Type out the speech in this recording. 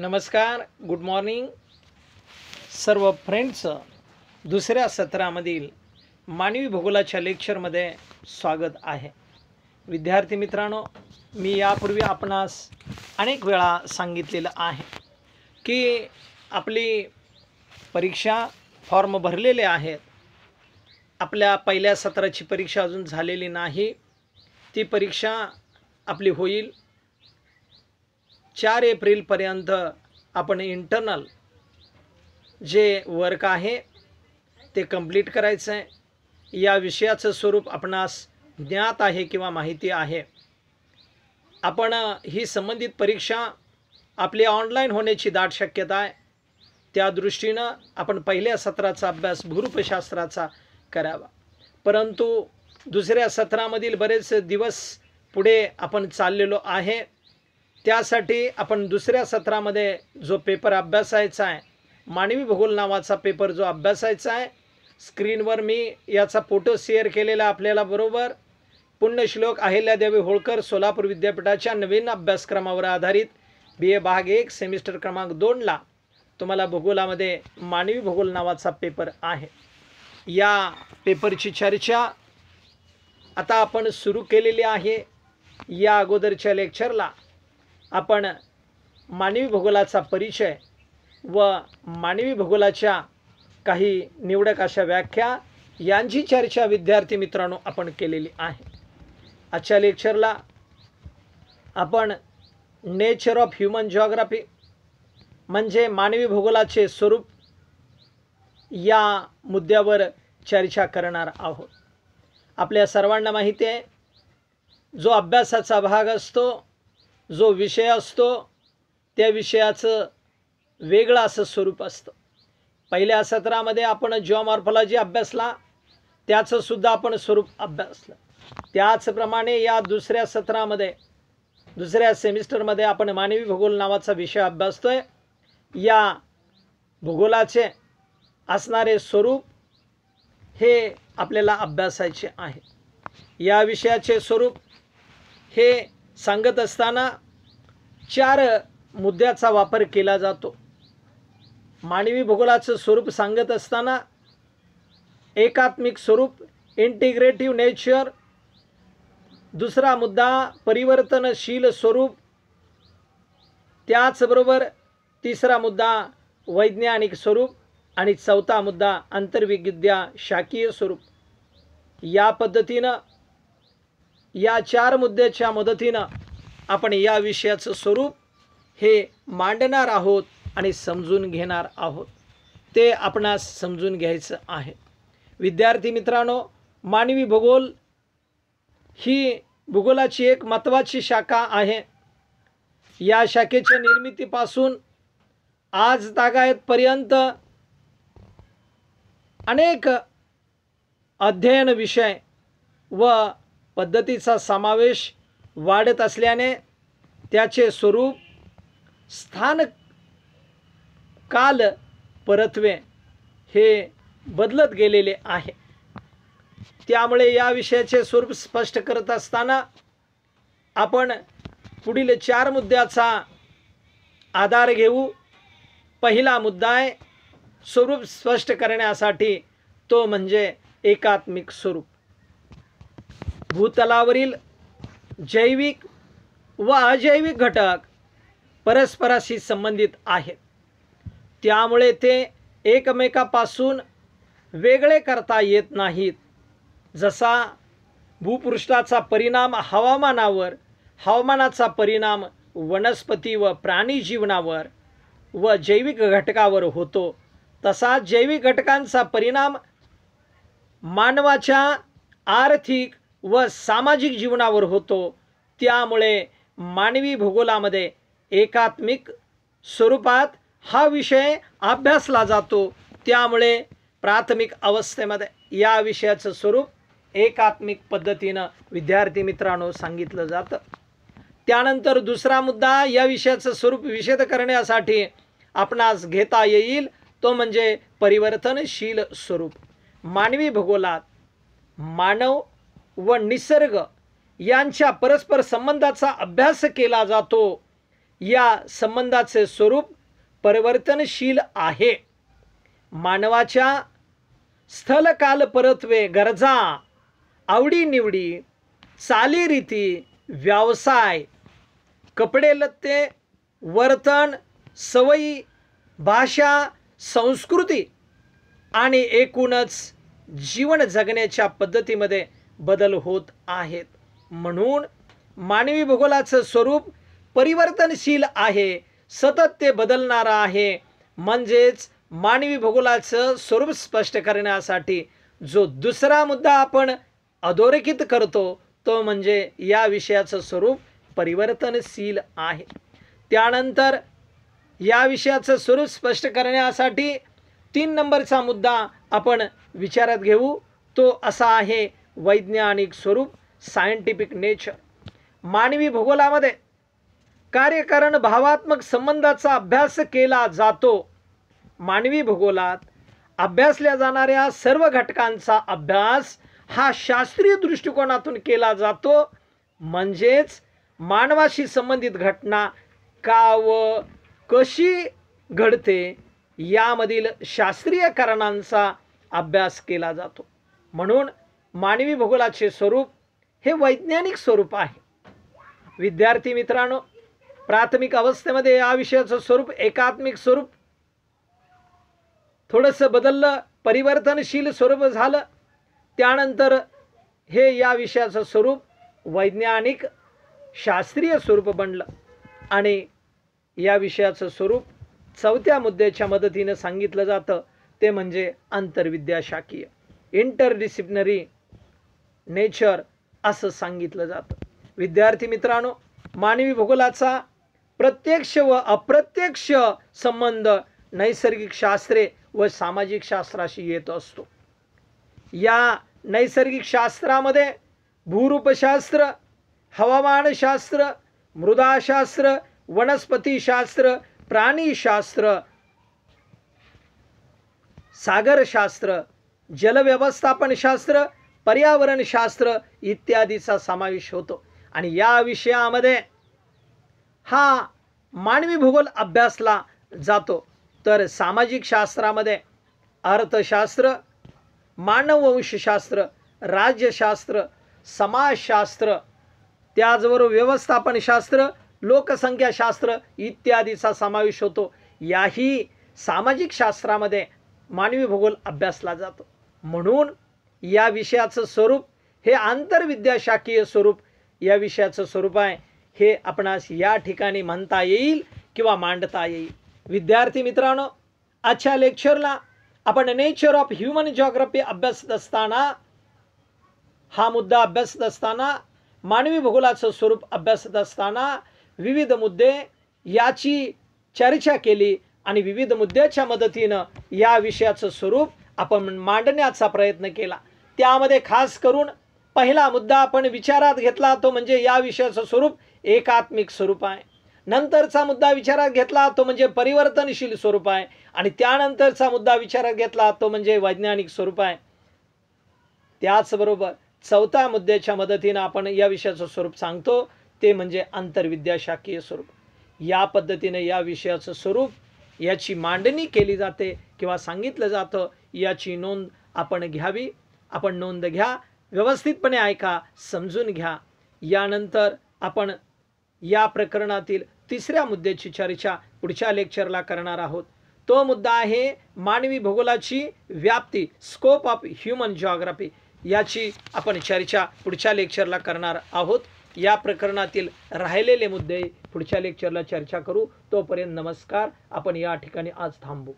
नमस्कार good morning सर्व friends दुसऱ्या सत्रामधील मानवी भूगोलाच्या लेक्चरमध्ये स्वागत आहे विद्यार्थी मित्रांनो मी यापूर्वी आपणास अनेक वेळा सांगितलेलं आहे की आपली परीक्षा फॉर्म भरलेले आहेत आपल्या पहिल्या सत्राची परीक्षा अजून झालेली नाही ती परीक्षा आपली होईल चार एप्रिलपर्यंत आपण इंटरनल जे वर्क आहे ते कंप्लीट करायचं आहे या विषयाचं स्वरूप आपणास ज्ञात आहे किंवा माहिती आहे आपण ही संबंधित परीक्षा आपली ऑनलाईन होण्याची दाट शक्यता आहे त्या दृष्टीनं आपण पहिल्या सत्राचा अभ्यास भूरूपशास्त्राचा करावा परंतु दुसऱ्या सत्रामधील बरेच दिवस पुढे आपण चाललेलो आहे त्यासाठी आपण दुसऱ्या सत्रामध्ये जो पेपर अभ्यासायचा आहे मानवी भूगोल नावाचा पेपर जो अभ्यासायचा आहे स्क्रीनवर मी याचा फोटो शेअर केलेला आपल्याला बरोबर पुण्यश्लोक अहिल्यादेवी होळकर सोलापूर विद्यापीठाच्या नवीन अभ्यासक्रमावर आधारित बी ए भाग एक सेमिस्टर क्रमांक दोनला तुम्हाला भूगोलामध्ये मानवी भूगोल नावाचा पेपर आहे या पेपरची चर्चा आता आपण सुरू केलेली आहे या अगोदरच्या लेक्चरला आपण मानवी भूगोलाचा परिचय व मानवी भूगोलाच्या काही निवडक अशा व्याख्या यांची चर्चा विद्यार्थी मित्रांनो आपण केलेली आहे आजच्या लेक्चरला आपण नेचर ऑफ ह्युमन जॉग्राफी म्हणजे मानवी भूगोलाचे स्वरूप या मुद्द्यावर चर्चा करणार आहोत आपल्या सर्वांना माहिती आहे जो अभ्यासाचा भाग असतो जो विषय असतो त्या विषयाचं वेगळं असं स्वरूप असतं पहिल्या सत्रामध्ये आपण जिओमॉर्फॉलॉजी अभ्यासला त्याचंसुद्धा आपण स्वरूप अभ्यासलं त्याचप्रमाणे या दुसऱ्या सत्रामध्ये दुसऱ्या सेमिस्टरमध्ये आपण मानवी भूगोल नावाचा विषय अभ्यासतो आहे या भूगोलाचे असणारे स्वरूप हे आपल्याला अभ्यासायचे आहे या विषयाचे स्वरूप हे सांगत असताना चार मुद्द्याचा वापर केला जातो मानवी भूगोलाचं स्वरूप सांगत असताना एकात्मिक स्वरूप इंटिग्रेटिव्ह नेचर दुसरा मुद्दा परिवर्तनशील स्वरूप त्याचबरोबर तिसरा मुद्दा वैज्ञानिक स्वरूप आणि चौथा मुद्दा आंतरविद्या शाकीय स्वरूप या पद्धतीनं या चार मुद्द्याच्या मदतीनं आपण या विषयाचं स्वरूप हे मांडणार आहोत आणि समजून घेणार आहोत ते आपणास समजून घ्यायचं आहे विद्यार्थी मित्रांनो मानवी भूगोल ही भूगोलाची एक महत्त्वाची शाखा आहे या शाखेच्या निर्मितीपासून आज तागायतपर्यंत अनेक अध्ययन विषय व पद्धतीचा समावेश वाढत असल्याने त्याचे स्वरूप स्थान काल परत्वे हे बदलत गेलेले आहे त्यामुळे या विषयाचे स्वरूप स्पष्ट करत असताना आपण पुढील चार मुद्द्याचा आधार घेऊ पहिला मुद्दा आहे स्वरूप स्पष्ट करण्यासाठी तो म्हणजे एकात्मिक स्वरूप भूतलावरील जैविक व अजैविक घटक परस्पराशी संबंधित आहेत त्यामुळे ते एकमेकापासून वेगळे करता येत नाहीत जसा भूपृष्ठाचा परिणाम हवामानावर हवामानाचा परिणाम वनस्पती व प्राणी जीवनावर व जैविक घटकावर होतो तसा जैविक घटकांचा परिणाम मानवाच्या आर्थिक व सामाजिक जीवनावर होतो त्यामुळे मानवी भूगोलामध्ये एकात्मिक स्वरूपात हा विषय अभ्यासला जातो त्यामुळे प्राथमिक अवस्थेमध्ये या विषयाचं स्वरूप एकात्मिक पद्धतीनं विद्यार्थी मित्रांनो सांगितलं जातं त्यानंतर दुसरा मुद्दा या विषयाचं स्वरूप विषेद करण्यासाठी आपणास घेता येईल तो म्हणजे परिवर्तनशील स्वरूप मानवी भूगोलात मानव व निसर्ग यांच्या परस्पर संबंधाचा अभ्यास केला जातो या संबंधाचे स्वरूप परिवर्तनशील आहे मानवाच्या स्थलकाल परत्वे गरजा आवडीनिवडी चालीरीती व्यवसाय कपडे लत्ते वर्तन सवयी भाषा संस्कृती आणि एकूणच जीवन जगण्याच्या पद्धतीमध्ये बदल होत आहेत म्हणून मानवी भूगोलाचं स्वरूप परिवर्तनशील आहे सतत ते बदलणारं आहे म्हणजेच मानवी भूगोलाचं स्वरूप स्पष्ट करण्यासाठी जो दुसरा मुद्दा आपण अधोरेखित करतो तो म्हणजे या विषयाचं स्वरूप परिवर्तनशील आहे त्यानंतर या विषयाचं स्वरूप स्पष्ट करण्यासाठी तीन नंबरचा मुद्दा आपण विचारात घेऊ तो असा आहे वैज्ञानिक स्वरूप सायंटिफिक नेचर मानवी भूगोलामध्ये कार्यकारण भावात्मक संबंधाचा अभ्यास केला जातो मानवी भूगोलात अभ्यासल्या जाणाऱ्या सर्व घटकांचा अभ्यास हा शास्त्रीय दृष्टिकोनातून केला जातो म्हणजेच मानवाशी संबंधित घटना का व कशी घडते यामधील शास्त्रीय कारणांचा अभ्यास केला जातो म्हणून मानवी भूगोलाचे स्वरूप हे वैज्ञानिक स्वरूप आहे विद्यार्थी मित्रांनो प्राथमिक अवस्थेमध्ये या विषयाचं स्वरूप एकात्मिक स्वरूप थोडंसं बदललं परिवर्तनशील स्वरूप झालं त्यानंतर हे या विषयाचं स्वरूप वैज्ञानिक शास्त्रीय स्वरूप बनलं आणि या विषयाचं स्वरूप चौथ्या मुद्द्याच्या मदतीनं सांगितलं जातं ते म्हणजे आंतरविद्याशाकीय इंटरडिसिप्लिनरी नेचर असं सांगितलं जातं विद्यार्थी मित्रांनो मानवी भूगोलाचा प्रत्यक्ष व अप्रत्यक्ष संबंध नैसर्गिक शास्त्रे व सामाजिक शास्त्राशी येत असतो या नैसर्गिक शास्त्रामध्ये भूरूपशास्त्र हवामानशास्त्र मृदाशास्त्र वनस्पतीशास्त्र प्राणीशास्त्र सागरशास्त्र जलव्यवस्थापनशास्त्र पर्यावरणशास्त्र इत्यादीचा समावेश होतो आणि या विषयामध्ये हा मानवी भूगोल अभ्यासला जातो तर सामाजिक शास्त्रामध्ये अर्थशास्त्र मानववंशशास्त्र राज्यशास्त्र समाजशास्त्र त्याचबरोबर व्यवस्थापनशास्त्र लोकसंख्याशास्त्र इत्यादीचा समावेश होतो याही सामाजिक शास्त्रामध्ये मानवी भूगोल अभ्यासला जातो म्हणून या विषयाचं स्वरूप हे आंतरविद्याशाखीय स्वरूप या विषयाचं स्वरूप आहे हे आपणास या ठिकाणी म्हणता येईल किंवा मांडता येईल विद्यार्थी मित्रांनो आजच्या लेक्चरला आपण नेचर ऑफ ह्युमन जॉग्रफी अभ्यासत असताना हा मुद्दा अभ्यासत असताना मानवी भूगोलाचं स्वरूप अभ्यासत असताना विविध मुद्दे याची चर्चा केली आणि विविध मुद्द्याच्या मदतीनं या विषयाचं स्वरूप आपण मांडण्याचा प्रयत्न केला त्यामध्ये खास करून पहिला मुद्दा आपण विचारात घेतला तो म्हणजे या विषयाचं स्वरूप एकात्मिक स्वरूप आहे नंतरचा मुद्दा विचारात घेतला तो म्हणजे परिवर्तनशील स्वरूप आहे आणि त्यानंतरचा मुद्दा विचारात घेतला तो म्हणजे वैज्ञानिक स्वरूप आहे त्याचबरोबर चौथ्या मुद्द्याच्या मदतीनं आपण या विषयाचं स्वरूप सांगतो ते म्हणजे आंतरविद्याशाकीय स्वरूप या पद्धतीने या विषयाचं स्वरूप याची मांडणी केली जाते किंवा सांगितलं जातं याची नोंद आपण घ्यावी आपण नोंद घ्या व्यवस्थितपणे ऐका समजून घ्या यानंतर आपण या प्रकरणातील तिसऱ्या मुद्द्याची चर्चा पुढच्या लेक्चरला करणार आहोत तो मुद्दा आहे मानवी भूगोलाची व्याप्ती स्कोप ऑफ ह्युमन जॉग्राफी याची आपण चर्चा पुढच्या लेक्चरला करणार आहोत या प्रकरणातील राहिलेले मुद्दे पुढच्या लेक्चरला चर्चा करू तोपर्यंत नमस्कार आपण या ठिकाणी आज थांबू